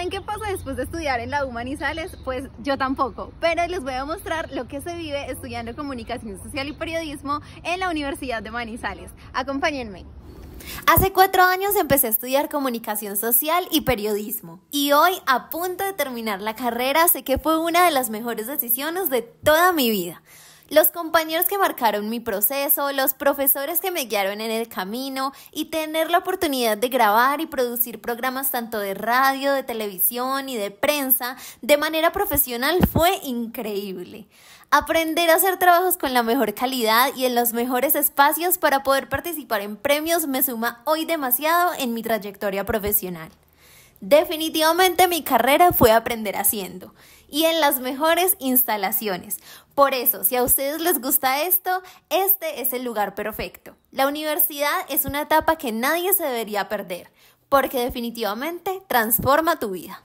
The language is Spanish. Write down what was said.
saben qué pasa después de estudiar en la Manizales? Pues yo tampoco, pero les voy a mostrar lo que se vive estudiando Comunicación Social y Periodismo en la Universidad de Manizales. Acompáñenme. Hace cuatro años empecé a estudiar comunicación social y periodismo. Y hoy, a punto de terminar la carrera, sé que fue una de las mejores decisiones de toda mi vida los compañeros que marcaron mi proceso, los profesores que me guiaron en el camino y tener la oportunidad de grabar y producir programas tanto de radio, de televisión y de prensa de manera profesional fue increíble. Aprender a hacer trabajos con la mejor calidad y en los mejores espacios para poder participar en premios me suma hoy demasiado en mi trayectoria profesional. Definitivamente mi carrera fue aprender haciendo y en las mejores instalaciones, por eso, si a ustedes les gusta esto, este es el lugar perfecto. La universidad es una etapa que nadie se debería perder, porque definitivamente transforma tu vida.